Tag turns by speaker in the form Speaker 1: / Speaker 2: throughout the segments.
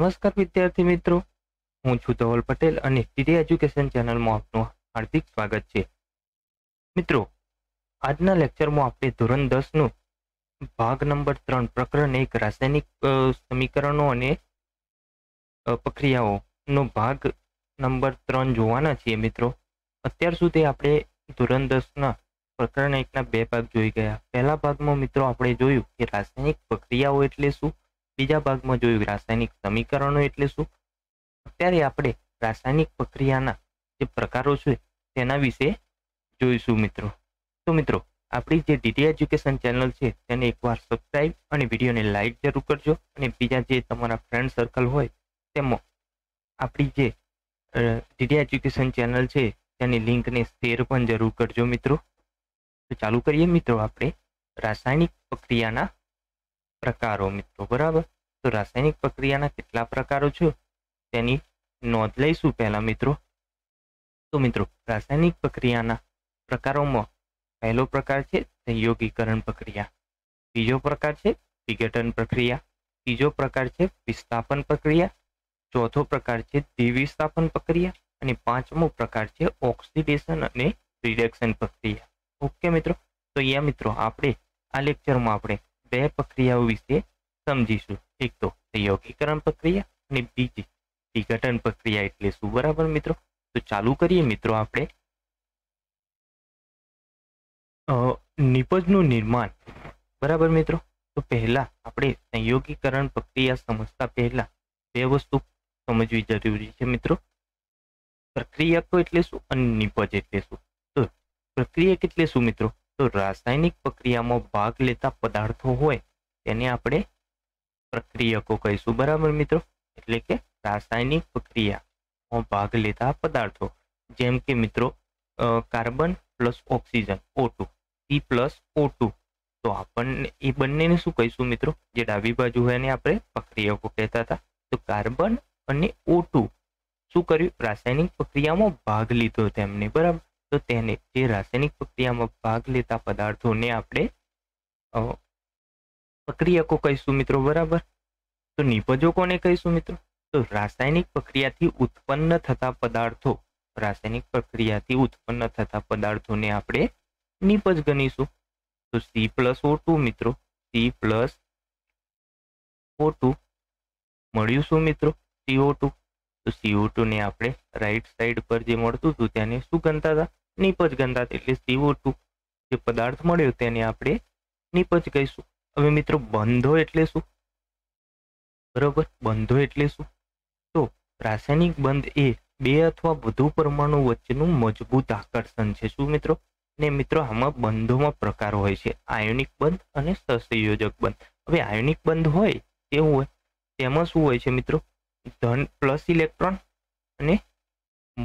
Speaker 1: નમસ્કાર વિદ્યાર્થી મિત્રો હું છું ધવલ પટેલ અને ટીડી એજ્યુકેશન ચેનલમાં આપનું હાર્દિક સ્વાગત છે મિત્રો આજના લેક્ચરમાં આપણે ધોરણ દસનું ભાગ નંબર ત્રણ પ્રકરણ એક રાસાયણિક સમીકરણો અને પ્રક્રિયાઓનો ભાગ નંબર ત્રણ જોવાના છીએ મિત્રો અત્યાર સુધી આપણે ધોરણ દસના પ્રકરણ એકના બે ભાગ જોઈ ગયા પહેલા ભાગમાં મિત્રો આપણે જોયું કે રાસાયણિક પ્રક્રિયાઓ એટલે શું બીજા ભાગમાં જોયું રાસાયણિક સમીકરણો એટલે શું અત્યારે આપણે રાસાયણિક પ્રક્રિયાના જે પ્રકારો છે તેના વિશે જોઈશું મિત્રો તો મિત્રો આપણી જે ડીટી એજ્યુકેશન ચેનલ છે તેને એકવાર સબસ્ક્રાઇબ અને વિડીયોને લાઇક જરૂર કરજો અને બીજા જે તમારા ફ્રેન્ડ સર્કલ હોય તેમાં આપણી જે ડીટી એજ્યુકેશન ચેનલ છે તેની લિંકને શેર પણ જરૂર કરજો મિત્રો તો ચાલુ કરીએ મિત્રો આપણે રાસાયણિક પ્રક્રિયાના પ્રકારો મિત્રો બરાબર તો રાસાયણિક પ્રક્રિયાના કેટલા પ્રકારો છે તેની નોંધ લઈશું પહેલા મિત્રો તો મિત્રો રાસાયણિક પ્રક્રિયાના પ્રકારોમાં પહેલો પ્રકાર છે સંયોગીકરણ પ્રક્રિયા બીજો પ્રકાર છે વિઘટન પ્રક્રિયા ત્રીજો પ્રકાર છે વિસ્થાપન પ્રક્રિયા ચોથો પ્રકાર છે દ્વિવિસ્થાપન પ્રક્રિયા અને પાંચમો પ્રકાર છે ઓક્સિડેશન અને રિડક્શન પ્રક્રિયા ઓકે મિત્રો તો અહીંયા મિત્રો આપણે આ લેક્ચરમાં આપણે બે પ્રક્રિયાઓ વિશે સમજીશું એક તો સંયોગીકરણ પ્રક્રિયા અને બીજી વિઘટન પ્રક્રિયા એટલે શું બરાબર મિત્રો તો ચાલુ કરીએ મિત્રો આપણે નિપજનું નિર્માણ બરાબર મિત્રો તો પહેલા આપણે સંયોગીકરણ પ્રક્રિયા સમજતા પહેલા બે વસ્તુ સમજવી જરૂરી છે મિત્રો પ્રક્રિયકો એટલે શું અને નિપજ એટલે શું તો પ્રક્રિયક એટલે શું મિત્રો તો રાસાયણિક પ્રક્રિયામાં ભાગ લેતા પદાર્થો હોય તેને આપણે પ્રક્રિયકો કહીશું બરાબર મિત્રો એટલે કે રાસાયણિક પ્રક્રિયામાં ભાગ લેતા પદાર્થો જેમ કે મિત્રો carbon plus oxygen O two C plus O two તો આપણને એ બંનેને શું કહીશું મિત્રો જે ડાબી બાજુ હોય એને આપણે પ્રક્રિયકો કહેતા હતા તો કાર્બન અને ઓ ટુ શું કર્યું રાસાયણિક પ્રક્રિયામાં ભાગ લીધો તેમને બરાબર તો તેને જે રાસાયણિક પ્રક્રિયામાં ભાગ લેતા પદાર્થોને આપણે प्रक्रिया को कही मित्रों बराबर तो नीपजों को कही मित्रों तो रासायनिक प्रक्रिया थी उत्पन्न थता पदार्थों रासायनिक प्रक्रिया थी उत्पन्न थता पदार्थों ने अपने निपज गणीश तो सी प्लस ओ टू मित्रों सी प्लस ओ टू मू शू मित्रों सीओ टू तो सीओ टू ने अपने राइट साइड पर मत तेने शू गनता था निपज गनता था एट टू जो पदार्थ मैंने आप निपज कहीशू હવે મિત્રો બંધો એટલે શું બરોબર બંધો એટલે શું તો રાસાયણિક બંધ એ બે અથવા વધુ પરમાણુ વચ્ચેનું મજબૂત આકર્ષણ છે શું મિત્રો ને મિત્રો આમાં બંધોમાં પ્રકાર હોય છે આયોનિક બંધ અને સહસંયોજક બંધ હવે આયોનિક બંધ હોય તે હોય તેમાં શું હોય છે મિત્રો ધન પ્લસ ઇલેક્ટ્રોન અને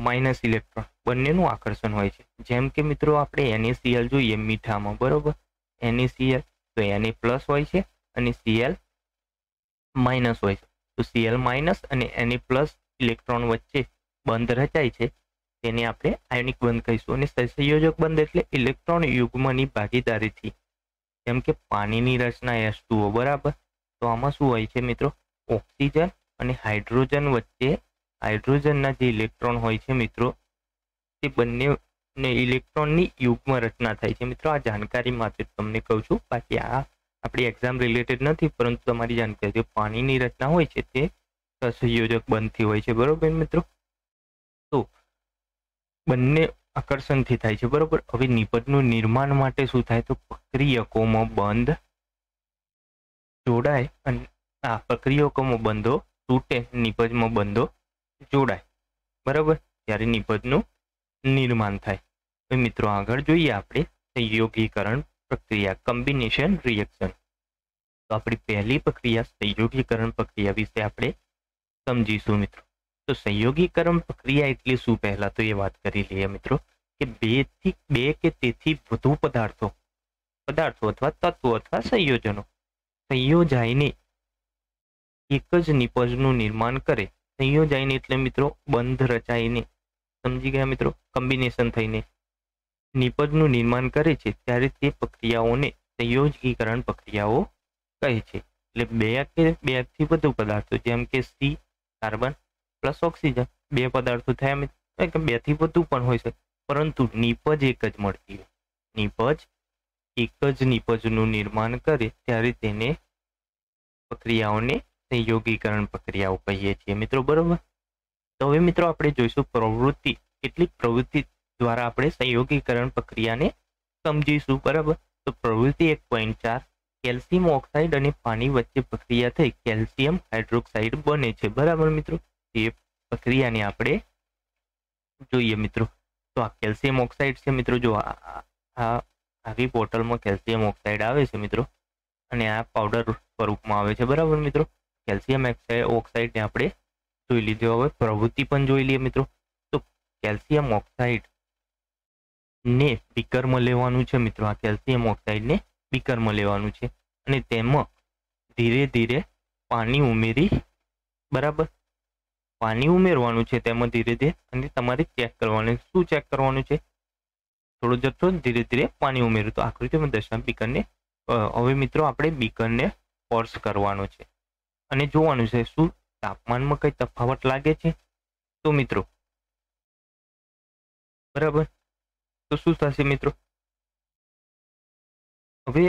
Speaker 1: માઇનસ ઇલેક્ટ્રોન બંનેનું આકર્ષણ હોય છે જેમ કે મિત્રો આપણે એનએસીએલ જોઈએ મીઠામાં બરોબર એનએસીએલ તો એની પ્લસ હોય છે અને સીએલ માઇનસ હોય છે તો સીએલ માઇનસ અને એની પ્લસ ઇલેક્ટ્રોન વચ્ચે બંધ રચાય છે તેને આપણે આયોનિક બંધ કહીશું અને સંયોજક બંધ એટલે ઇલેક્ટ્રોન યુગ્મની ભાગીદારીથી જેમ કે પાણીની રચના એસ બરાબર તો આમાં શું હોય છે મિત્રો ઓક્સિજન અને હાઇડ્રોજન વચ્ચે હાઇડ્રોજનના જે ઇલેક્ટ્રોન હોય છે મિત્રો તે બંને અને ઇલેક્ટ્રોનની યુગમાં રચના થાય છે મિત્રો આ જાણકારી માટે તમને કહું છું બાકી આ આપણી એક્ઝામ રિલેટેડ નથી પરંતુ તમારી જાણકારી જે પાણીની રચના હોય છે તે સંયોજક બનતી હોય છે બરોબર મિત્રો તો બંને આકર્ષણથી થાય છે બરોબર હવે નિપજનું નિર્માણ માટે શું થાય તો પ્રક્રિયકોમાં બંધ જોડાય અને આ પ્રક્રિયકોમાં બંધો તૂટે નિપજમાં બંધો જોડાય બરાબર ત્યારે નિપજનું નિર્માણ થાય મિત્રો આગળ જોઈએ આપણે સંયોગીકરણ પ્રક્રિયા કોમ્બિનેશન રિએક્શન તો આપણી પહેલી પ્રક્રિયા સંયોગીકરણ પ્રક્રિયા વિશે આપણે સમજીશું મિત્રો તો સંયોગીકરણ પ્રક્રિયા એટલે શું પહેલાં તો એ વાત કરી લઈએ મિત્રો કે બેથી બે કે તેથી વધુ પદાર્થો પદાર્થો અથવા તત્વો અથવા સંયોજનો સંયોજાઈને એક જ નિપજનું નિર્માણ કરે સંયોજાઈને એટલે મિત્રો બંધ રચાઈને સમજી ગયા મિત્રો કોમ્બિનેશન થઈને નિપજનું નિર્માણ કરે છે ત્યારે તે પ્રક્રિયાઓને સંયોજકીકરણ પ્રક્રિયાઓ કહે છે એટલે બે કે બેથી વધુ પદાર્થો જેમ કે સી કાર્બન પ્લસ ઓક્સિજન બે પદાર્થો થયા મિત્રો કે બેથી વધુ પણ હોય છે પરંતુ નિપજ એક જ મળતી હોય નિપજ એક જ નિપજનું નિર્માણ કરે ત્યારે તેને પ્રક્રિયાઓને સંયોગીકરણ પ્રક્રિયાઓ કહીએ છીએ મિત્રો બરોબર તો હવે મિત્રો આપણે જોઈશું પ્રવૃત્તિ કેટલીક પ્રવૃત્તિ દ્વારા આપણે સંયોગીકરણ પ્રક્રિયાને સમજીશું બરાબર તો પ્રવૃત્તિ એક પોઈન્ટ ચાર કેલ્શિયમ ઓક્સાઇડ અને પાણી વચ્ચે પ્રક્રિયા થઈ કેલ્શિયમ હાઇડ્રોક્સાઇડ બને છે બરાબર મિત્રો એ પ્રક્રિયાને આપણે જોઈએ મિત્રો તો આ કેલ્શિયમ ઓક્સાઇડ છે મિત્રો જો આ આવી બોટલમાં કેલ્શિયમ ઓક્સાઇડ આવે છે મિત્રો અને આ પાવડર સ્વરૂપમાં આવે છે બરાબર મિત્રો કેલ્શિયમ ઓક્સાઇડને આપણે જોઈ લીધો હવે પ્રવૃત્તિ પણ જોઈ લઈએ મિત્રો તો કેલ્શિયમ ઓક્સાઇડ ને બીકરમાં લેવાનું છે મિત્રો આ કેલ્શિયમ ઓક્સાઇડને બીકરમાં લેવાનું છે અને તેમાં ધીરે ધીરે પાણી ઉમેરી બરાબર પાણી ઉમેરવાનું છે તેમાં ધીરે ધીરે અને તમારે ચેક કરવાનું શું ચેક કરવાનું છે થોડો જથ્થો ધીરે ધીરે પાણી ઉમેર્યું તો આકૃતિમાં દર્શાવ બીકરને હવે મિત્રો આપણે બીકરને ફોર્સ કરવાનો છે અને જોવાનું છે શું તાપમાનમાં કંઈ તફાવત લાગે છે તો મિત્રો બરાબર તો શું થશે મિત્રો હવે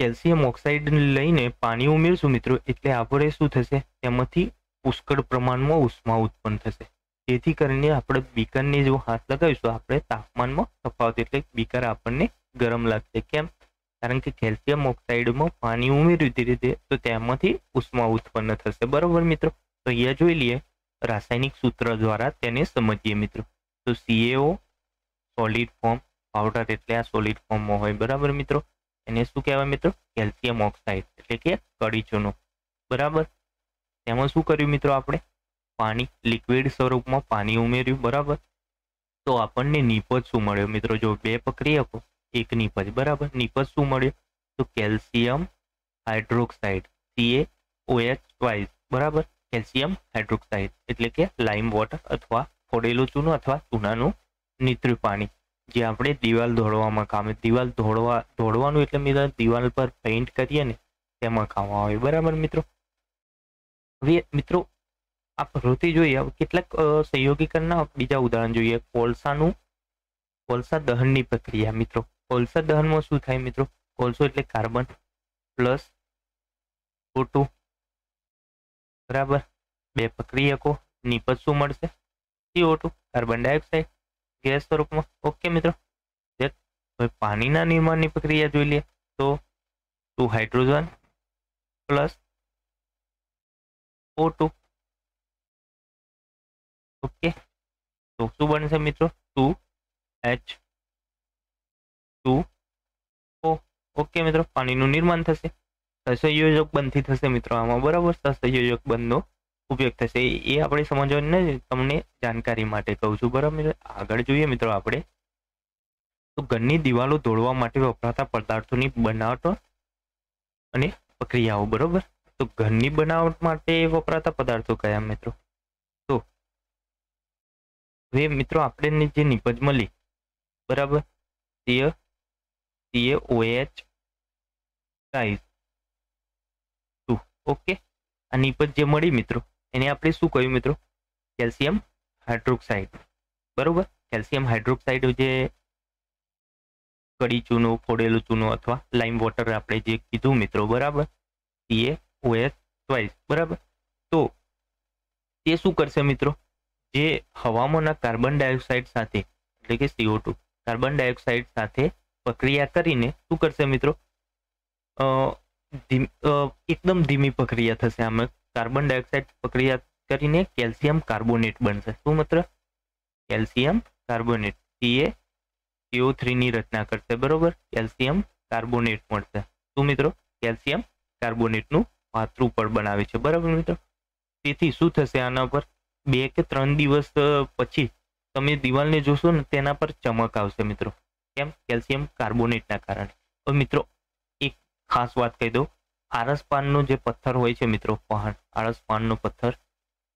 Speaker 1: કેલ્શિયમ ઓક્સાઇડ લઈને પાણી ઉમેરશું મિત્રો એટલે આપણે શું થશે તેમાંથી પુષ્કળ પ્રમાણમાં ઉષ્મા ઉત્પન્ન થશે જેથી કરીને આપણે બીકરને જો હાથ લગાવીશું આપણે તાપમાનમાં તફાવત એટલે બીકર આપણને ગરમ લાગશે કેમ કારણ કે કેલ્શિયમ ઓક્સાઇડમાં પાણી ઉમેર્યું ધીરે ધીરે તો તેમાંથી ઉષ્મા ઉત્પન્ન થશે બરાબર મિત્રો તો અહીંયા જોઈ લઈએ રાસાયણિક સૂત્ર દ્વારા તેને સમજીએ મિત્રો તો સીએઓ સોલિડ ફોર્મ પાવડર એટલે આ સોલિડ ફોર્મમાં હોય બરાબર મિત્રો એને શું કહેવાય મિત્રો કેલ્શિયમ ઓક્સાઇડ એટલે કે કડી ચૂનો બરાબર તેમાં શું કર્યું મિત્રો આપણે પાણી લિક્વિડ સ્વરૂપમાં પાણી ઉમેર્યું બરાબર તો આપણને નિપજ શું મળ્યો મિત્રો જો બે પ્રક્રિયકો એક નીપજ બરાબર નીપજ શું મળ્યો તો calcium hydroxide C A O H twice બરાબર કેલ્શિયમ હાઇડ્રોક્સાઇડ એટલે કે લાઇમ વોટર અથવા ફોડેલું ચૂનો અથવા ચૂનાનું નિત્રુ પાણી જે આપણે દિવાલ ધોળવામાં કામે દિવાલ ધોળવા ધોળવાનું એટલે મિત્રો દિવાલ પર પેઇન્ટ કરીએ ને તેમાં કામ આવે બરાબર મિત્રો હવે મિત્રો આ પ્રવૃત્તિ જોઈએ કેટલાક સંયોગીકરણના બીજા ઉદાહરણ જોઈએ કોલસાનું કોલસા દહનની પ્રક્રિયા મિત્રો કોલસા દહનમાં શું થાય મિત્રો કોલસો એટલે કાર્બન પ્લસ ઓટુ બરાબર બે પ્રક્રિયકો નિપજ શું મળશે C O two carbon dioxide gas સ્વરૂપમાં ઓકે મિત્રો હવે પાણીના નિર્માણની પ્રક્રિયા જોઈ લઈએ તો two hydrogen plus O two okay તો શું બનશે મિત્રો two H two O okay મિત્રો પાણીનું નિર્માણ થશે સહસંયોજક બંધથી થશે મિત્રો આમાં બરાબર સહસંયોજક બંધનો ઉપયોગ થશે એ આપણે સમજવાની તમને જાણકારી માટે કહું છું બરાબર આગળ જોઈએ મિત્રો આપણે તો ઘરની દિવાલો દોડવા માટે વપરાતા પદાર્થોની બનાવટો અને પ્રક્રિયાઓ બરાબર તો ઘરની બનાવટ માટે વપરાતા પદાર્થો કયા મિત્રો તો હવે મિત્રો આપણે જે નિપજ મળી બરાબર તે CaOH guys 2 ઓકે આ પર જે મળી મિત્રો એને આપણે શું કહ્યું મિત્રો કેલ્શિયમ હાઇડ્રોક્સાઇડ બરોબર કેલ્શિયમ હાઇડ્રોક્સાઇડ જે કડી ચૂનો ફોડેલું ચૂનો અથવા લાઈમ વોટર આપણે જે કીધું મિત્રો બરાબર સીએ CaOH ટ્વાઇસ બરાબર તો તે શું કરશે મિત્રો જે હવામાંના કાર્બન ડાયોક્સાઇડ સાથે એટલે કે સીઓ ટુ કાર્બન ડાયોક્સાઇડ સાથે प्रक्रिया કરીને શું કરતે મિત્રો અ एकदम ધીમી પ્રક્રિયા થસે આમે કાર્બન ડાયોક્સાઇડ પ્રક્રિયા કરીને કેલ્શિયમ કાર્બોનેટ બનસે તો માત્ર કેલ્શિયમ કાર્બોનેટ Ca CO3 ની રચના કરતે બરોબર કેલ્શિયમ કાર્બોનેટ બનસે તો મિત્રો કેલ્શિયમ કાર્બોનેટ નું પાત્ર ઉપર બનાવે છે બરોબર મિત્રો પછી શું થસે આના પર બે કે ત્રણ દિવસ પછી તમે દીવાલને જોશો ને તેના પર ચમક આવશે મિત્રો કેમ કેલ્શિયમ કાર્બોનેટના કારણે તો મિત્રો એક ખાસ વાત કહી દઉં આરસ પાનનો જે પથ્થર હોય છે મિત્રો પહાણ આરસ પાનનો પથ્થર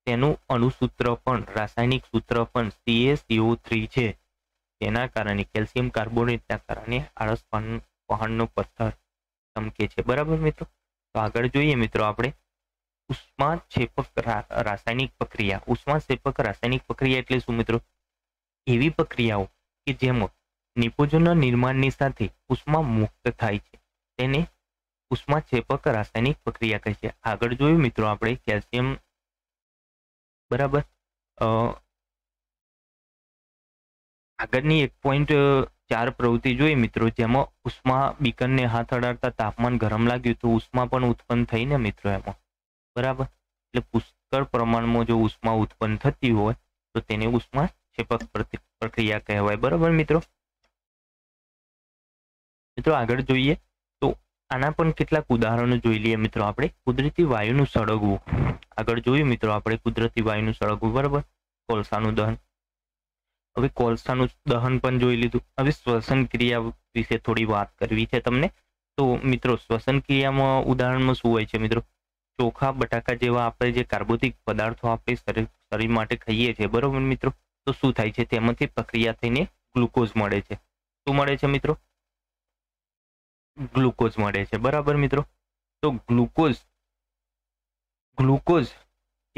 Speaker 1: તેનું અણુસૂત્ર પણ રાસાયણિક સૂત્ર પણ સીએસસીઓ થ્રી છે તેના કારણે કેલ્શિયમ કાર્બોનેટના કારણે આળસ પહાણનો પથ્થર ચમકે છે બરાબર મિત્રો તો આગળ જોઈએ મિત્રો આપણે ઉષ્મા છેપક રાસાયણિક પ્રક્રિયા ઉષ્મા છેપક રાસાયણિક પ્રક્રિયા એટલે શું મિત્રો એવી પ્રક્રિયાઓ કે જેમાં નિપુજોના નિર્માણની સાથે ઉષ્મા મુક્ત થાય છે તેને ઉષ્મા છેપક રાસાયણિક પ્રક્રિયા કહે છે આગળ જોયું મિત્રો આપણે કેલ્શિયમ બરાબર આગળની એક પોઈન્ટ ચાર પ્રવૃત્તિ જોઈ મિત્રો જેમાં ઉષ્મા બીકનને હાથ અડાડતા તાપમાન ગરમ લાગ્યું તો ઉષ્મા પણ ઉત્પન્ન થઈને મિત્રો એમાં બરાબર એટલે પુષ્કળ પ્રમાણમાં જો ઉષ્મા ઉત્પન્ન થતી હોય તો તેને ઉષ્મા છેપક પ્રક્રિયા કહેવાય બરાબર મિત્રો મિત્રો આગળ જોઈએ તો આના પણ કેટલાક ઉદાહરણો જોઈ લઈએ મિત્રો આપણે કુદરતી વાયુનું સળગવું આગળ જોયું મિત્રો આપણે કુદરતી વાયુનું સળગવું બરાબર કોલસાનું દહન હવે કોલસાનું દહન પણ જોઈ લીધું હવે શ્વસન ક્રિયા વિશે થોડી વાત કરવી છે તમને તો મિત્રો શ્વસન ક્રિયામાં ઉદાહરણમાં શું હોય છે મિત્રો ચોખા બટાકા જેવા આપણે જે કાર્બોદિક પદાર્થો આપણે શરીર માટે ખાઈએ છીએ બરાબર મિત્રો તો શું થાય છે તેમાંથી પ્રક્રિયા થઈને ગ્લુકોઝ મળે છે શું મળે છે મિત્રો ગ્લુકોઝ મળે છે બરાબર મિત્રો તો ગ્લુકોઝ ગ્લુકોઝ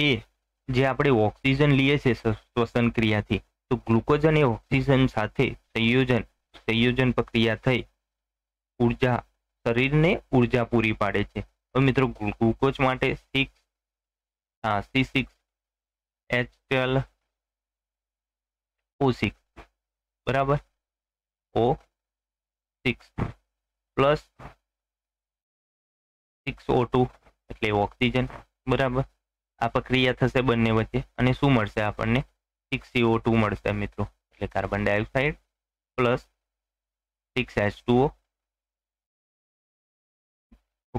Speaker 1: એ જે આપણે ઓક્સિજન લઈએ છીએ શ્વસન ક્રિયાથી તો ગ્લુકોઝ અને ઓક્સિજન સાથે સંયોજન સંયોજન પ્રક્રિયા થઈ ઉર્જા શરીરને ઉર્જા પૂરી પાડે છે હવે મિત્રો ગ્લુકોઝ માટે સિક્સ હા C six H twelve O six બરાબર O six plus six O two એટલે ઓક્સિજન બરાબર આ પ્રક્રિયા થશે બંને વચ્ચે અને શું મળશે આપણને સિક્સ સી ઓ ટુ મળશે મિત્રો એટલે carbon dioxide plus six H two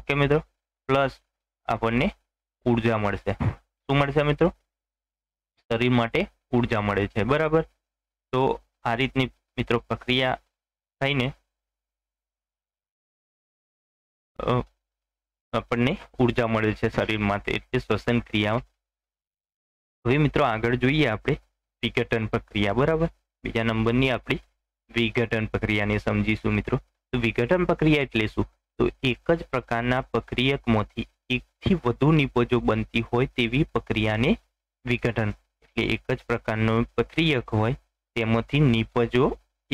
Speaker 1: okay મિત્રો પ્લસ આપણને ઉર્જા મળશે શું મળશે મિત્રો શરીર માટે ઉર્જા મળે છે બરાબર તો આ રીતની મિત્રો પ્રક્રિયા થઈને આપણને ઉર્જા મળે છે શરીરમાં એટલે શ્વસન ક્રિયા હવે મિત્રો આગળ જોઈએ આપણે વિઘટન પ્રક્રિયા બરાબર બીજા નંબરની આપણી વિઘટન પ્રક્રિયાને સમજીશું મિત્રો તો વિઘટન પ્રક્રિયા એટલે શું તો એક જ પ્રકારના પ્રક્રિયકમાંથી એકથી વધુ નિપજો બનતી હોય તેવી પ્રક્રિયાને વિઘટન એટલે એક જ પ્રકારનો પ્રક્રિયક હોય તેમાંથી નિપજો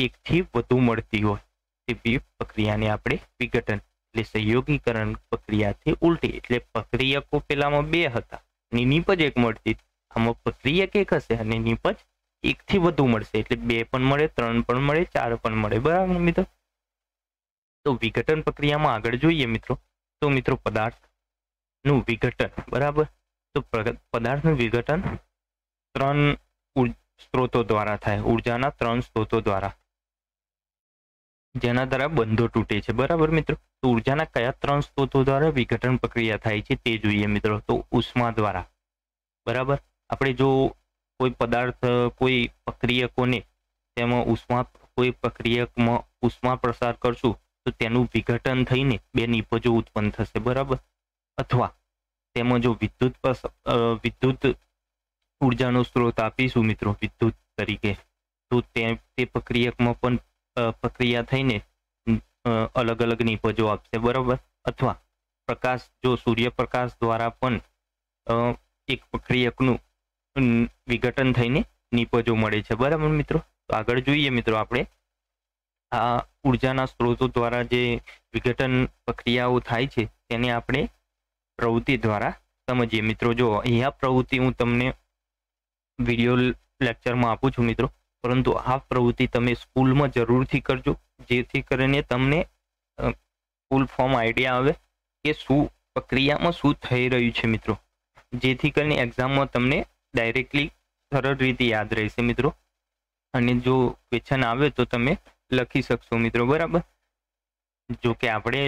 Speaker 1: એકથી વધુ મળતી હોય તેવી પ્રક્રિયાને આપણે વિઘટન એટલે સહયોગીકરણ પ્રક્રિયાથી ઉલટી એટલે પ્રક્રિયકો પેલામાં બે હતા અને નીપજ એક મળતી આમાં પ્રક્રિયક એક હશે અને નીપજ એકથી વધુ મળશે એટલે બે પણ મળે ત્રણ પણ મળે ચાર પણ મળે બરાબર મિત્રો તો વિઘટન પ્રક્રિયામાં આગળ જોઈએ મિત્રો તો મિત્રો પદાર્થનું વિઘટન બરાબર તો પદાર્થનું વિઘટન ત્રણ સ્ત્રોતો દ્વારા થાય ઉર્જાના ત્રણ સ્ત્રોતો દ્વારા જેના દ્વારા બંધો તૂટે છે બરાબર મિત્રો તો ઉર્જાના કયા ત્રણ સ્ત્રોતો દ્વારા વિઘટન પ્રક્રિયા થાય છે તે જોઈએ મિત્રો તો ઉષ્મા દ્વારા બરાબર આપણે જો કોઈ પદાર્થ કોઈ પ્રક્રિયકોને તેમાં ઉષ્મા કોઈ પ્રક્રિયકમાં ઉષ્મા પ્રસાર કરશું તો તેનું વિઘટન થઈને બે નિપજો ઉત્પન્ન થશે બરાબર અથવા તેમાં જો વિદ્યુત વિદ્યુત ઉર્જાનો સ્ત્રોત આપીશું મિત્રો વિદ્યુત તરીકે તો તે તે પ્રક્રિયકમાં પણ પ્રક્રિયા થઈને અલગ અલગ નિપજો આપશે બરાબર અથવા પ્રકાશ જો સૂર્યપ્રકાશ દ્વારા પણ એક પ્રક્રિયકનું વિઘટન થઈને નિપજો મળે છે બરાબર મિત્રો તો આગળ જોઈએ મિત્રો આપણે આ ઉર્જાના સ્ત્રોતો દ્વારા જે વિઘટન પ્રક્રિયાઓ થાય છે તેને આપણે પ્રવૃત્તિ દ્વારા સમજીએ મિત્રો જો અહીંયા પ્રવૃત્તિ હું તમને વિડીયો લેક્ચરમાં આપું છું મિત્રો પરંતુ આ પ્રવૃત્તિ તમે સ્કૂલમાં જરૂરથી કરજો જેથી કરીને તમને ફૂલ ફોર્મ આઈડિયા આવે કે શું પ્રક્રિયામાં શું થઈ રહ્યું છે મિત્રો જેથી કરીને એક્ઝામમાં તમને ડાયરેક્ટલી સરળ રીતે યાદ રહેશે મિત્રો અને જો ક્વેશ્ચન આવે તો તમે લખી શકશો મિત્રો બરાબર જો કે આપણે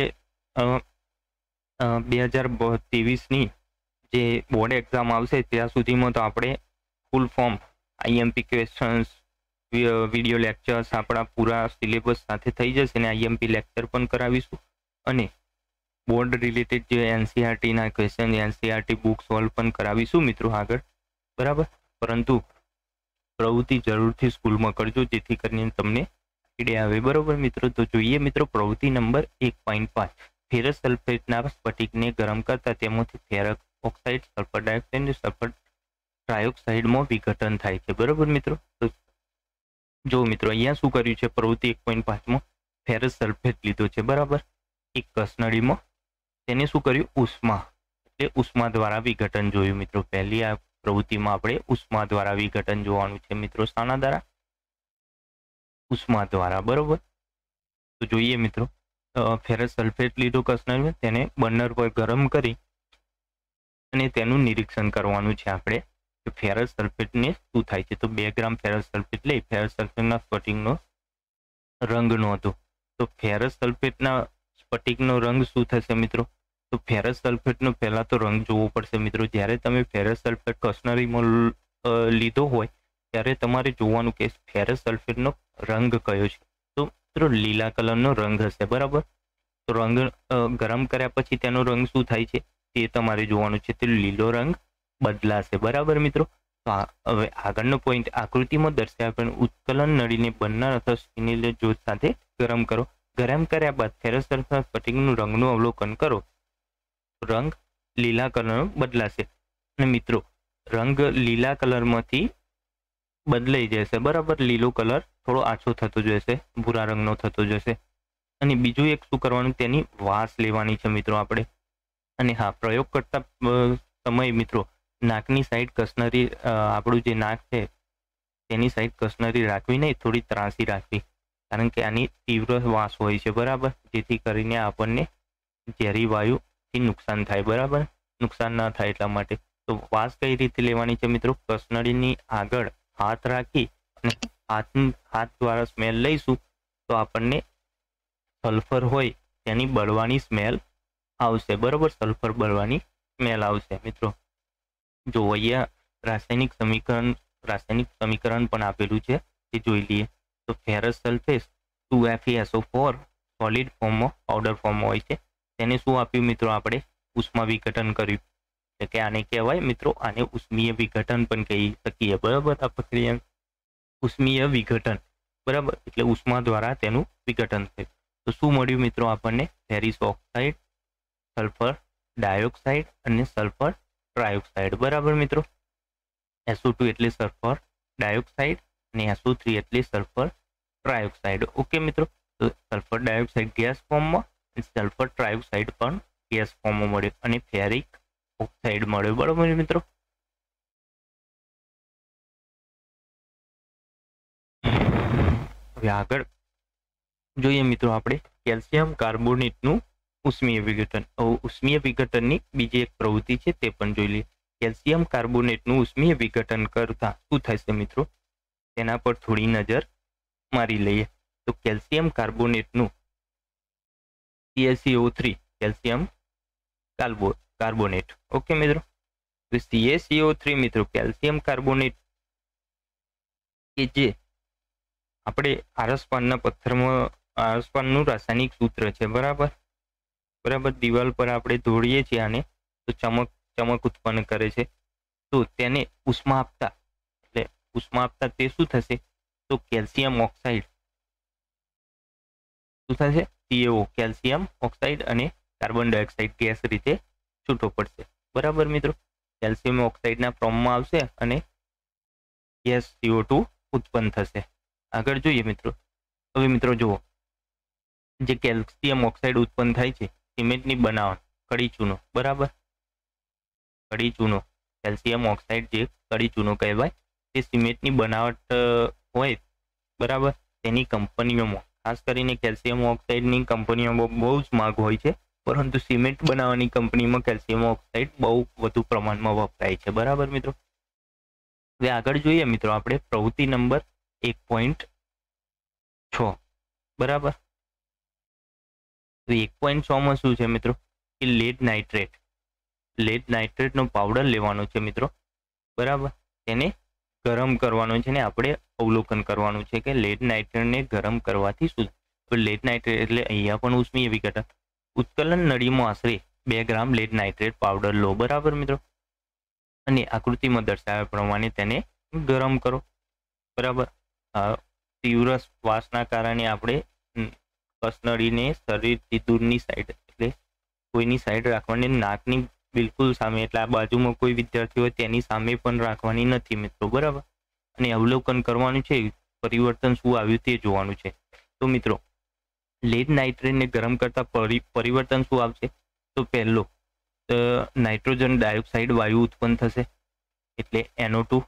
Speaker 1: બે હજાર ત્રેવીસની જે બોર્ડ એક્ઝામ આવશે ત્યાં સુધીમાં તો આપણે full form I M P questions video lectures આપણા પૂરા સિલેબસ સાથે થઈ જશે અને આઈએમપી લેક્ચર પણ કરાવીશું અને બોર્ડ રિલેટેડ જે એનસીઆરટીના ક્વેશ્ચન એનસીઆરટી બુક સોલ્વ પણ કરાવીશું મિત્રો આગળ બરાબર પરંતુ પ્રવૃત્તિ જરૂરથી સ્કૂલમાં કરજો જેથી કરીને તમને ઈડે આવે બરાબર મિત્રો તો જોઈએ મિત્રો પ્રવૃત્તિ નંબર એક પોઈન્ટ પાંચ ફેરસ સલ્ફેટના સ્ફટિકને ગરમ કરતા તેમાંથી ફેરક ઓક્સાઇડ સલ્ફર ડાયોક્સાઇડ અને સલ્ફર ટ્રાયોક્સાઇડમાં વિઘટન થાય છે બરાબર મિત્રો તો જો મિત્રો અહીંયા શું કર્યું છે પ્રવૃત્તિ એક પોઈન્ટ પાંચમાં ફેરસ સલ્ફેટ લીધો છે બરાબર એક કસનળીમાં તેને શું કર્યું ઉષ્મા એટલે ઉષ્મા દ્વારા વિઘટન જોયું મિત્રો પહેલી આ પ્રવૃત્તિમાં આપણે ઉષ્મા દ્વારા વિઘટન જોવાનું છે મિત્રો શાના દ્વારા ઉષ્મા દ્વારા બરાબર તો જોઈએ મિત્રો ફેરસ સલ્ફેટ લીધો કસનળીમાં તેને બર્નર પર ગરમ કરી અને તેનું નિરીક્ષણ કરવાનું છે આપણે કે ફેરલ સલ્ફેટને શું થાય છે તો બે ગ્રામ ફેરલ સલ્ફેટ લઈ ફેરલ સલ્ફેટના સ્ફટિકનો રંગ હતો તો ફેરસ સલ્ફેટના સ્ફટિકનો રંગ શું થશે મિત્રો તો ફેરસ સલ્ફેટનો પહેલાં તો રંગ જોવો પડશે મિત્રો જ્યારે તમે ફેરસ સલ્ફેટ કસનરીમાં લીધો હોય ત્યારે તમારે જોવાનું કે ફેરસ સલ્ફેટનો રંગ કયો છે તો મિત્રો લીલા કલરનો રંગ હશે બરાબર તો રંગ ગરમ કર્યા પછી તેનો રંગ શું થાય છે તે તમારે જોવાનું છે તે લીલો રંગ બદલાશે બરાબર મિત્રો તો હવે આગળનો પોઈન્ટ આકૃતિમાં દર્શાવ્યા પણ ઉત્કલન નળીને બનનાર અથવા સ્પિનિલ જ્યોત સાથે ગરમ કરો ગરમ કર્યા બાદ અથવા સ્ફટિકનું રંગનું અવલોકન કરો રંગ લીલા કલરનો બદલાશે અને મિત્રો રંગ લીલા કલરમાંથી બદલાઈ જશે બરાબર લીલો કલર થોડો આછો થતો જશે ભૂરા રંગનો થતો જશે અને બીજું એક શું કરવાનું તેની વાસ લેવાની છે મિત્રો આપણે અને હા પ્રયોગ કરતા સમય મિત્રો નાકની સાઈડ કસનરી આપણું જે નાક છે તેની સાઈડ કસનરી રાખવી નહીં થોડી ત્રાસી રાખવી કારણ કે આની તીવ્ર વાસ હોય છે બરાબર જેથી કરીને આપણને ઝેરી વાયુથી નુકસાન થાય બરાબર નુકસાન ન થાય એટલા માટે તો વાસ કઈ રીતે લેવાની છે મિત્રો કસનળીની આગળ હાથ રાખી અને હાથ હાથ દ્વારા સ્મેલ લઈશું તો આપણને સલ્ફર હોય તેની બળવાની સ્મેલ આવશે બરાબર સલ્ફર બળવાની સ્મેલ આવશે મિત્રો જો અહીંયા રાસાયણિક સમીકરણ રાસાયણિક સમીકરણ પણ આપેલું છે એ જોઈ લઈએ તો ferrous sulphate to F F S O four solid ફોર્મમાં પાવડર ફોર્મમાં હોય છે તેને શું આપ્યું મિત્રો આપણે ઉષ્મા વિઘટન કર્યું એટલે કે આને કહેવાય મિત્રો આને ઉષ્મીય વિઘટન પણ કહી શકીએ બરાબર આ પ્રક્રિયા ઉષ્મીય વિઘટન બરાબર એટલે ઉષ્મા દ્વારા તેનું વિઘટન થયું તો શું મળ્યું મિત્રો આપણને ફેરિસ ઓક્સાઇડ સલ્ફર ડાયોક્સાઇડ અને સલ્ફર ટ્રાયોક્સાઇડ બરાબર મિત્રો એસઓ ટુ એટલે સલ્ફર ડાયોક્સાઇડ અને એસઓ થ્રી એટલે સલ્ફર ટ્રાયોક્સાઇડ ઓકે મિત્રો તો સલ્ફર ડાયોક્સાઇડ ગેસ ફોર્મમાં સલ્ફર ટ્રાયોક્સાઇડ પણ ગેસ ફોર્મમાં મળ્યો અને ફેરિક ઓક્સાઇડ મળ્યો બરાબર મિત્રો હવે આગળ જોઈએ મિત્રો આપણે કેલ્શિયમ કાર્બોનેટનું ઉષ્મીય વિઘટન ઉષ્મીય વિઘટનની બીજી એક પ્રવૃત્તિ છે તે પણ જોઈ લઈએ કેલ્શિયમ કાર્બોનેટનું ઉષ્મીય વિઘટન કરતા શું થશે મિત્રો તેના પર થોડી નજર મારી લઈએ તો કેલ્શિયમ કાર્બોનેટનું C A C O three calcium carbo carbonate okay મિત્રો તો સીએસીઓ થ્રી મિત્રો કેલ્શિયમ કાર્બોનેટ કે જે આપણે આરસપાનના પથ્થરમાં આરસપાનનું રાસાયણિક સૂત્ર છે બરાબર બરાબર દિવાલ પર આપણે દોડીએ છીએ આને તો ચમક ચમક ઉત્પન્ન કરે છે તો તેને ઉષ્મા આપતા એટલે ઉષ્મા આપતા તે શું થશે તો કેલ્શિયમ ઓક્સાઇડ શું થશે સીએઓ કેલ્શિયમ ઓક્સાઇડ અને કાર્બન ડાયોક્સાઇડ ગેસ રીતે છૂટો પડશે બરાબર મિત્રો કેલ્શિયમ ઓક્સાઇડના ફોર્મમાં આવશે અને ગેસ સીઓ ટુ ઉત્પન્ન થશે આગળ જોઈએ મિત્રો હવે મિત્રો જુઓ જે કેલ્શિયમ ઓક્સાઇડ ઉત્પન્ન થાય છે સિમેન્ટની બનાવટ કડી ચૂનો બરાબર કડી ચૂનો કેલ્શિયમ ઓક્સાઇડ જે કડી ચૂનો કહેવાય તે સિમેન્ટની બનાવટ હોય બરાબર તેની કંપનીઓમાં ખાસ કરીને કેલ્શિયમ ઓક્સાઇડની કંપનીઓમાં બહુ જ માગ હોય છે પરંતુ સિમેન્ટ બનાવવાની કંપનીમાં કેલ્શિયમ ઓક્સાઇડ બહુ વધુ પ્રમાણમાં વપરાય છે બરાબર મિત્રો હવે આગળ જોઈએ મિત્રો આપણે પ્રવૃત્તિ નંબર એક પોઈન્ટ છ બરાબર તો એક પોઈન્ટ છમાં શું છે મિત્રો કે લેડ નાઇટ્રેટ લેડ નાઇટ્રેટનો પાવડર લેવાનો છે મિત્રો બરાબર તેને ગરમ કરવાનો છે ને આપણે અવલોકન કરવાનું છે કે લેડ નાઇટ્રેટને ગરમ કરવાથી શું લેડ નાઇટ્રેટ એટલે અહીંયા પણ ઉષ્મી એવી વિઘટન ઉત્કલન નળીમાં આશરે બે ગ્રામ લેડ નાઇટ્રેટ પાવડર લો બરાબર મિત્રો અને આકૃતિમાં દર્શાવ્યા પ્રમાણે તેને ગરમ કરો બરાબર તીવ્ર શ્વાસના કારણે આપણે કસનળીને શરીરથી દૂરની સાઈડ એટલે કોઈની સાઈડ રાખવાની નાકની બિલકુલ સામે એટલે આ બાજુમાં કોઈ વિદ્યાર્થી હોય તેની સામે પણ રાખવાની નથી મિત્રો બરાબર અને અવલોકન કરવાનું છે પરિવર્તન શું આવ્યું તે જોવાનું છે તો મિત્રો લેડ નાઇટ્રેનને ગરમ કરતા પરિવર્તન શું આવશે તો પહેલો નાઇટ્રોજન ડાયોક્સાઇડ વાયુ ઉત્પન્ન થશે એટલે એનો ટુ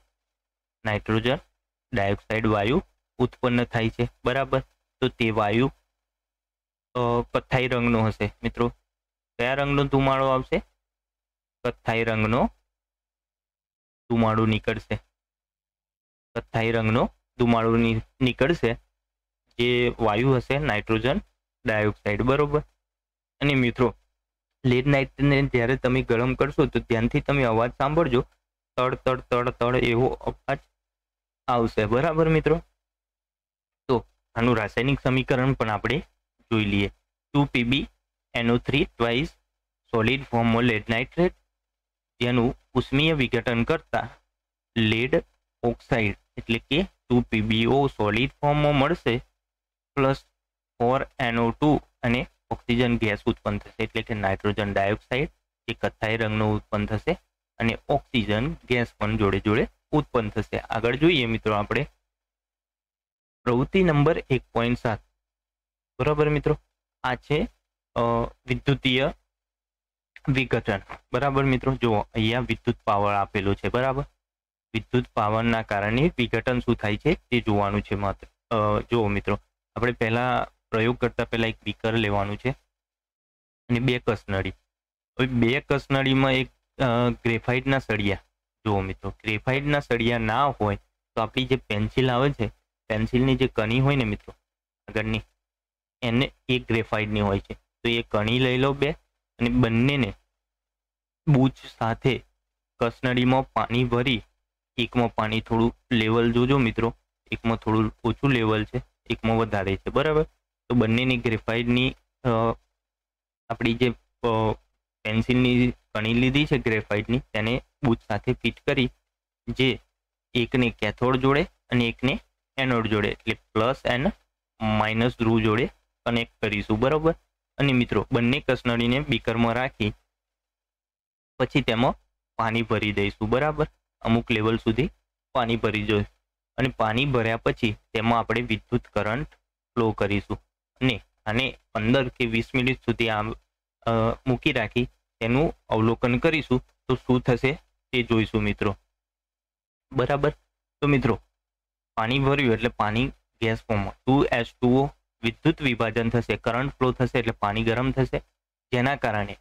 Speaker 1: નાઇટ્રોજન ડાયોક્સાઇડ વાયુ ઉત્પન્ન થાય છે બરાબર તો તે વાયુ કથ્થાઈ રંગનો હશે મિત્રો કયા રંગનો ધુમાડો આવશે કથ્થાઈ રંગનો ધુમાડો નીકળશે કથ્થાઈ રંગનો ધુમાડો નીકળશે જે વાયુ હશે નાઇટ્રોજન ડાયોક્સાઇડ બરોબર અને મિત્રો લેડ નાઇટ્રોજનને જ્યારે તમે ગરમ કરશો તો ધ્યાનથી તમે અવાજ સાંભળજો તડ તડ તડ તડ એવો અવાજ આવશે બરાબર મિત્રો તો આનું રાસાયણિક સમીકરણ પણ આપણે જોઈ લઈએ two P B N O three twice solid ફોર્મમાં લેડ નાઇટ્રેટ જેનું ઉષ્મીય વિઘટન કરતા લેડ ઓક્સાઇડ એટલે કે ટુ પીબીઓ સોલિડ ફોર્મમાં મળશે પ્લસ ફોર એનો ટુ અને ઓક્સિજન ગેસ ઉત્પન્ન થશે એટલે કે નાઇટ્રોજન ડાયોક્સાઇડ જે કથ્થાઈ રંગનો ઉત્પન્ન થશે અને ઓક્સિજન ગેસ પણ જોડે જોડે ઉત્પન્ન થશે આગળ જોઈએ મિત્રો આપણે પ્રવૃત્તિ નંબર એક પોઈન્ટ સાત બરાબર મિત્રો આ છે વિદ્યુતીય વિઘટન બરાબર મિત્રો જુઓ અહીંયા વિદ્યુત પાવર આપેલો છે બરાબર વિદ્યુત પાવરના કારણે વિઘટન શું થાય છે તે જોવાનું છે માત્ર જુઓ મિત્રો આપણે પહેલા પ્રયોગ કરતા પહેલા એક બીકર લેવાનું છે અને બે કસનળી હવે બે કસનળીમાં એક ગ્રેફાઇટના સળિયા જુઓ મિત્રો ગ્રેફાઇટના સળિયા ના હોય તો આપણી જે પેન્સિલ આવે છે પેન્સિલની જે કની હોય ને મિત્રો આગળની એને એક ગ્રેફાઇટની હોય છે તો એ કણી લઈ લો બે અને બંનેને બૂચ સાથે કસનળીમાં પાણી ભરી એકમાં પાણી થોડું લેવલ જોજો મિત્રો એકમાં થોડું ઓછું લેવલ છે એકમાં વધારે છે બરાબર તો બંનેની ગ્રેફાઇટની આપણી જે પેન્સિલની કણી લીધી છે ગ્રેફાઇટની તેને બૂચ સાથે ફિટ કરી જે એકને કેથોડ જોડે અને એકને એનોડ જોડે એટલે પ્લસ એન્ડ માઇનસ ધ્રુવ જોડે કનેક્ટ કરીશું બરાબર અને મિત્રો બંને કસનળીને બીકરમાં રાખી પછી તેમાં પાણી ભરી દઈશું બરાબર અમુક લેવલ સુધી પાણી ભરી જોઈશું અને પાણી ભર્યા પછી તેમાં આપણે વિદ્યુત કરંટ ફ્લો કરીશું અને આને પંદર કે વીસ મિનિટ સુધી આમ મૂકી રાખી તેનું અવલોકન કરીશું તો શું થશે તે જોઈશું મિત્રો બરાબર તો મિત્રો પાણી ભર્યું એટલે પાણી ગેસ ફોર્મમાં ટુ એસ ટુઓ વિદ્યુત વિભાજન થશે કરંટ ફ્લો થશે એટલે પાણી ગરમ થશે જેના કારણે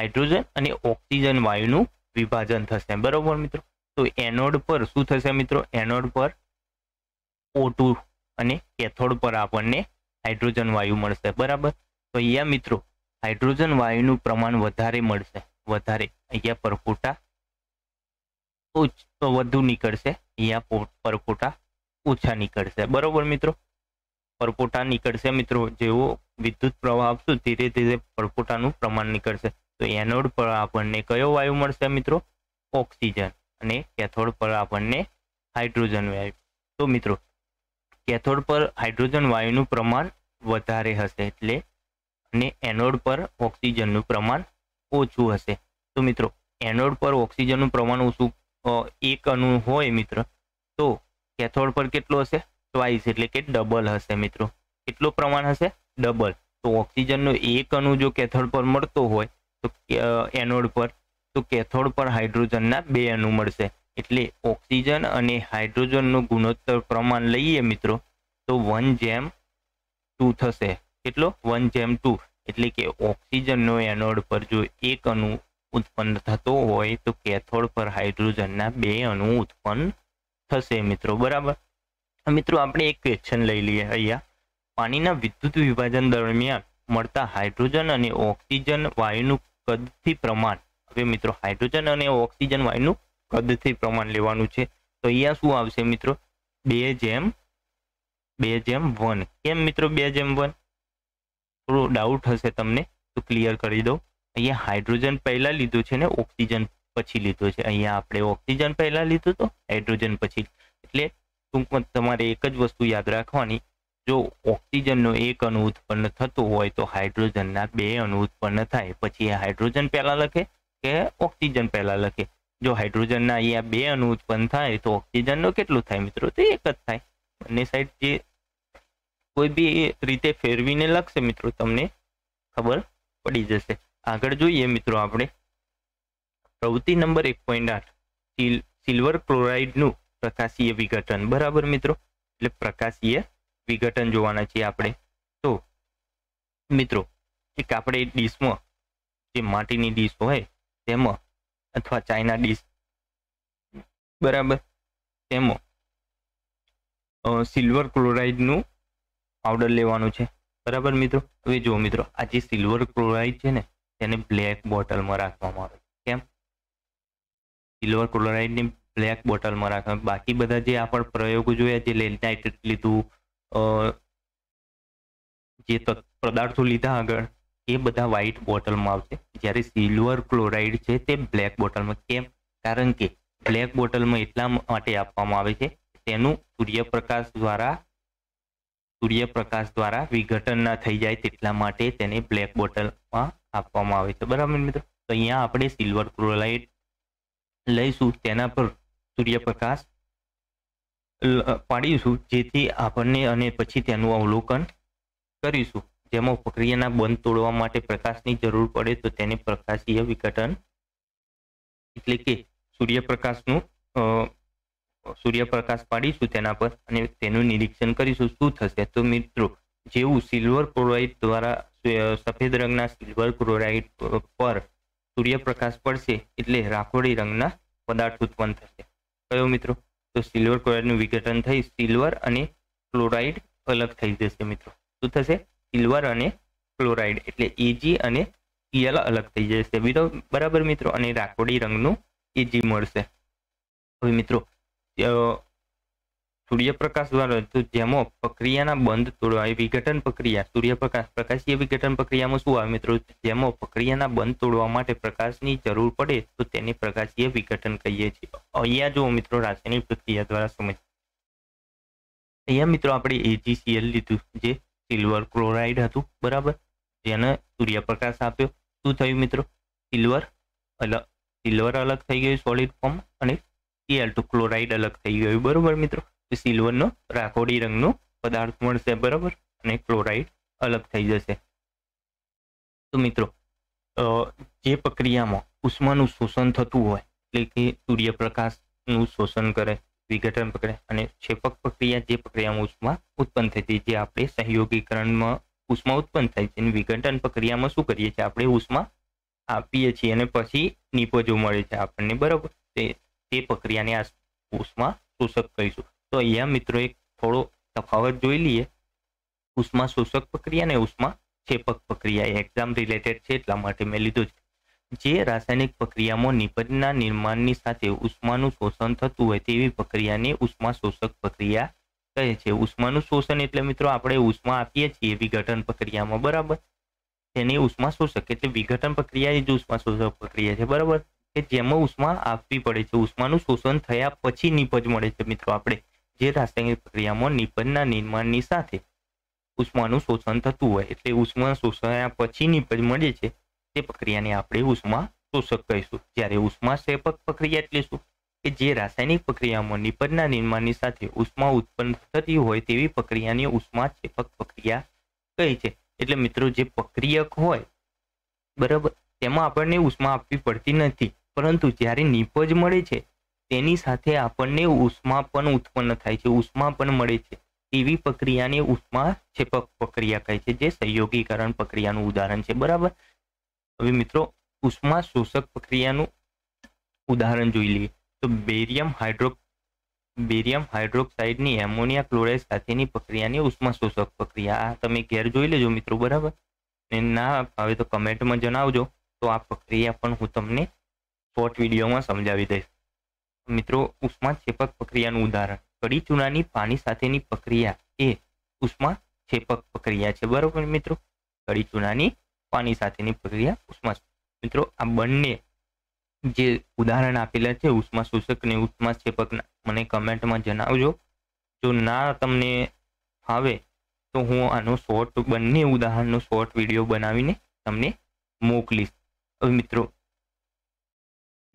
Speaker 1: હાઇડ્રોજન અને ઓક્સિજન વાયુનું વિભાજન થશે બરોબર મિત્રો તો એનોડ પર શું થશે મિત્રો એનોડ પર ઓ અને કેથોડ પર આપણને હાઇડ્રોજન વાયુ મળશે બરાબર તો અહીંયા મિત્રો હાઇડ્રોજન વાયુનું પ્રમાણ વધારે મળશે વધારે અહીંયા પરપોટા ઓછ વધુ નીકળશે અહીંયા પરપોટા ઓછા નીકળશે બરોબર મિત્રો પરપોટા નીકળશે મિત્રો જેવો વિદ્યુત પ્રવાહ આપશું ધીરે ધીરે પરપોટાનું પ્રમાણ નીકળશે તો એનોડ પર આપણને કયો વાયુ મળશે મિત્રો ઓક્સિજન અને કેથોડ પર આપણને હાઇડ્રોજન વાયુ તો મિત્રો કેથોડ પર હાઇડ્રોજન વાયુનું પ્રમાણ વધારે હશે એટલે અને એનોડ પર ઓક્સિજનનું પ્રમાણ ઓછું હશે તો મિત્રો એનોડ પર ઓક્સિજનનું પ્રમાણ ઓછું એક અનુ હોય મિત્ર તો કેથોડ પર કેટલું હશે ટ્વાઇસ એટલે કે ડબલ હશે મિત્રો કેટલું પ્રમાણ હશે ડબલ તો ઓક્સિજનનો એક અણુ જો કેથોડ પર મળતો હોય તો એનોડ પર તો કેથોડ પર હાઇડ્રોજનના બે અણુ મળશે એટલે ઓક્સિજન અને હાઇડ્રોજનનું ગુણોત્તર પ્રમાણ લઈએ મિત્રો તો વન જેમ ટુ થશે કેટલો વન જેમ ટુ એટલે કે ઓક્સિજનનો એનોડ પર જો એક અણુ ઉત્પન્ન થતો હોય તો કેથોડ પર હાઇડ્રોજનના બે અણુ ઉત્પન્ન થશે મિત્રો બરાબર મિત્રો આપણે એક ક્વેશ્ચન લઈ લઈએ અહીંયા પાણીના વિદ્યુત વિભાજન દરમિયાન મળતા હાઇડ્રોજન અને ઓક્સિજન વાયુનું કદથી પ્રમાણ હવે મિત્રો હાઇડ્રોજન અને ઓક્સિજન વાયુનું કદથી પ્રમાણ લેવાનું છે તો અહીંયા શું આવશે મિત્રો બે જેમ બે જેમ વન કેમ મિત્રો બે જેમ વન થોડો ડાઉટ હશે તમને તો ક્લિયર કરી દઉં અહીંયા હાઇડ્રોજન પહેલાં લીધું છે ને ઓક્સિજન પછી લીધો છે અહીંયા આપણે ઓક્સિજન પહેલાં લીધું તો હાઇડ્રોજન પછી એટલે તું ફક્ત તમારે એક જ વસ્તુ યાદ રાખવાની જો ઓક્સિજન નો એક અણુ ઉત્પન્ન થતો હોય તો હાઇડ્રોજન ના બે અણુ ઉત્પન્ન થાય પછી હાઇડ્રોજન પહેલા લખે કે ઓક્સિજન પહેલા લખે જો હાઇડ્રોજન ના અહીંયા બે અણુ ઉત્પન્ન થાય તો ઓક્સિજન નો કેટલું થાય મિત્રો તો એક જ થાય બીજી સાઈડ જે કોઈ ભી રીતે ફેરવીને લખશે મિત્રો તમને ખબર પડી જશે આગળ જોઈએ મિત્રો આપણે પ્રવૃત્તિ નંબર 1.8 સિલ્વર ક્લોરાઇડ નું પ્રકાશીય વિઘટન બરાબર મિત્રો એટલે પ્રકાશીય વિઘટન જોવાના છીએ આપણે તો મિત્રો એક આપણે ડીશમાં જે માટીની ડીશ હોય તેમાં અથવા ચાઇના ડીશ બરાબર તેમાં સિલ્વર ક્લોરાઇડનું પાવડર લેવાનું છે બરાબર મિત્રો હવે જુઓ મિત્રો આ જે સિલ્વર ક્લોરાઇડ છે ને તેને બ્લેક બોટલમાં રાખવામાં આવે છે કેમ સિલ્વર ક્લોરાઇડને બ્લેક બોટલમાં રાખવાનું બાકી બધા જે આપણે પ્રયોગો જોયા જે લેન્ટાઇટ લીધું જે પદાર્થો લીધા આગળ એ બધા વ્હાઇટ બોટલમાં આવશે જ્યારે સિલ્વર ક્લોરાઇડ છે તે બ્લેક બોટલમાં કેમ કારણ કે બ્લેક બોટલમાં એટલા માટે આપવામાં આવે છે તેનું સૂર્યપ્રકાશ દ્વારા સૂર્યપ્રકાશ દ્વારા વિઘટન ના થઈ જાય તેટલા માટે તેને બ્લેક બોટલમાં આપવામાં આવે છે બરાબર મિત્રો અહીંયા આપણે સિલ્વર ક્લોરાઇડ લઈશું તેના પર સૂર્યપ્રકાશ પાડીશું જેથી આપણને અને પછી તેનું અવલોકન કરીશું જેમાં પ્રક્રિયાના બંધ તોડવા માટે પ્રકાશની જરૂર પડે તો તેને પ્રકાશીય વિઘટન એટલે કે સૂર્યપ્રકાશનું સૂર્યપ્રકાશ પાડીશું તેના પર અને તેનું નિરીક્ષણ કરીશું શું થશે તો મિત્રો જેવું સિલ્વર ક્લોરાઇડ દ્વારા સફેદ રંગના સિલ્વર ક્લોરાઇડ પર સૂર્યપ્રકાશ પડશે એટલે રાખોડી રંગના પદાર્થ ઉત્પન્ન થશે કયો મિત્રો તો સિલ્વર ક્લોરાઇડનું વિઘટન થઈ સિલ્વર અને ક્લોરાઇડ અલગ થઈ જશે મિત્રો શું થશે સિલ્વર અને ક્લોરાઇડ એટલે એજી અને સીએલ અલગ થઈ જશે મિત્રો બરાબર મિત્રો અને રાખોડી રંગનું એજી મળશે હવે મિત્રો સૂર્યપ્રકાશ દ્વારા તો જેમાં પ્રક્રિયાના બંધ તોડવા એ વિઘટન પ્રક્રિયા સૂર્યપ્રકાશ પ્રકાશીય વિઘટન પ્રક્રિયામાં શું આવે મિત્રો જેમાં પ્રક્રિયાના બંધ તોડવા માટે પ્રકાશની જરૂર પડે તો તેને પ્રકાશીય વિઘટન કહીએ છીએ અહીંયા જુઓ મિત્રો રાસાયણિક પ્રક્રિયા દ્વારા સમજ અહીંયા મિત્રો આપણે એજીસીએલ લીધું જે સિલ્વર ક્લોરાઇડ હતું બરાબર જેને સૂર્યપ્રકાશ આપ્યો શું થયું મિત્રો સિલ્વર અલગ સિલ્વર અલગ થઈ ગયું સોલિડ ફોર્મ અને સીએલ ટુ ક્લોરાઇડ અલગ થઈ ગયું બરોબર મિત્રો સિલ્વરનો રાખોડી રંગનો પદાર્થ મળશે બરાબર અને ક્લોરાઇડ અલગ થઈ જશે તો મિત્રો જે પ્રક્રિયામાં ઉષ્માનું શોષણ થતું હોય એટલે કે સૂર્યપ્રકાશનું શોષણ કરે વિઘટન પકડે અને છેપક પ્રક્રિયા જે પ્રક્રિયામાં ઉષ્મા ઉત્પન્ન થતી જે આપણે સહયોગીકરણમાં ઉષ્મા ઉત્પન્ન થાય છે અને વિઘટન પ્રક્રિયામાં શું કરીએ છીએ આપણે ઉષ્મા આપીએ છીએ અને પછી નિપજો મળે છે આપણને બરાબર તે તે પ્રક્રિયાને આ ઉષ્મા શોષક કહીશું તો અહીંયા મિત્રો એક થોડો તફાવત જોઈ લઈએ ઉષ્મા શોષક પ્રક્રિયા અને ઉષ્મા છેપક પ્રક્રિયા એ એક્ઝામ રિલેટેડ છે એટલા માટે મેં લીધું છે જે રાસાયણિક પ્રક્રિયામાં નિપજના નિર્માણની સાથે ઉષ્માનું શોષણ થતું હોય તેવી પ્રક્રિયાને ઉષ્મા શોષક પ્રક્રિયા કહે છે ઉષ્માનું શોષણ એટલે મિત્રો આપણે ઉષ્મા આપીએ છીએ વિઘટન પ્રક્રિયામાં બરાબર તેને ઉષ્મા શોષક એટલે વિઘટન પ્રક્રિયા એ જ ઉષ્મા શોષક પ્રક્રિયા છે બરાબર કે જેમાં ઉષ્મા આપવી પડે છે ઉષ્માનું શોષણ થયા પછી નિપજ મળે છે મિત્રો આપણે જે રાસાયણિક પ્રક્રિયામાં નિપજના નિર્માણની સાથે ઉષ્માનું શોષણ થતું હોય એટલે ઉષ્મા શોષણ્યા પછી નિપજ મળે છે તે પ્રક્રિયાને આપણે ઉષ્મા શોષક કહીશું જ્યારે ઉષ્મા શેપક પ્રક્રિયા એટલે શું કે જે રાસાયણિક પ્રક્રિયામાં નિપજના નિર્માણની સાથે ઉષ્મા ઉત્પન્ન થતી હોય તેવી પ્રક્રિયાને ઉષ્મા શેપક પ્રક્રિયા કહે છે એટલે મિત્રો જે પ્રક્રિયક હોય બરાબર તેમાં આપણને ઉષ્મા આપવી પડતી નથી પરંતુ જ્યારે નિપજ મળે છે તેની સાથે આપણને ઉષ્મા પણ ઉત્પન્ન થાય છે ઉષ્મા પણ મળે છે એવી પ્રક્રિયાને ઉષ્મા છેપક પ્રક્રિયા કહે છે જે સહયોગીકરણ પ્રક્રિયાનું ઉદાહરણ છે બરાબર હવે મિત્રો ઉષ્મા શોષક પ્રક્રિયાનું ઉદાહરણ જોઈ લઈએ તો બેરિયમ હાઇડ્રો બેરિયમ હાઇડ્રોક્સાઇડની એમોનિયા ક્લોરાઇડ સાથેની પ્રક્રિયાની ઉષ્મા શોષક પ્રક્રિયા આ તમે ઘેર જોઈ લેજો મિત્રો બરાબર ને ના હવે તો કમેન્ટમાં જણાવજો તો આ પ્રક્રિયા પણ હું તમને શોર્ટ વિડીયોમાં સમજાવી દઈશ મિત્રો ઉષ્મા છેપક પ્રક્રિયાનું ઉદાહરણ કડી ચૂનાની પાણી સાથેની પ્રક્રિયા એ ઉષ્મા છેપક પ્રક્રિયા છે બરોબર મિત્રો કડી ચૂનાની પાણી સાથેની પ્રક્રિયા ઉષ્મા મિત્રો આ બંને જે ઉદાહરણ આપેલા છે ઉષ્મા શોષક ને ઉષ્મા છેપકના મને કમેન્ટમાં જણાવજો જો ના તમને ફાવે તો હું આનો શોર્ટ બંને ઉદાહરણનો શોર્ટ વિડીયો બનાવીને તમને મોકલીશ હવે મિત્રો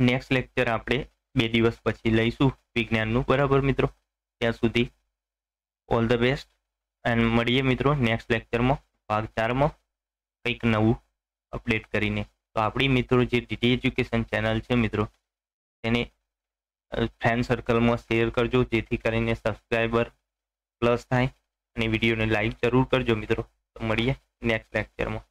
Speaker 1: નેક્સ્ટ લેક્ચર આપણે બે દિવસ પછી લઈશું વિજ્ઞાનનું બરાબર મિત્રો ત્યાં સુધી ઓલ ધ બેસ્ટ એન્ડ મળીએ મિત્રો નેક્સ્ટ લેક્ચરમાં ભાગ ચારમાં કંઈક નવું અપડેટ કરીને તો આપણી મિત્રો જે ડીટી એજ્યુકેશન ચેનલ છે મિત્રો તેને ફ્રેન્ડ સર્કલમાં શેર કરજો જેથી કરીને સબસ્ક્રાઈબર પ્લસ થાય અને વિડીયોને લાઈક જરૂર કરજો મિત્રો તો મળીએ નેક્સ્ટ લેક્ચરમાં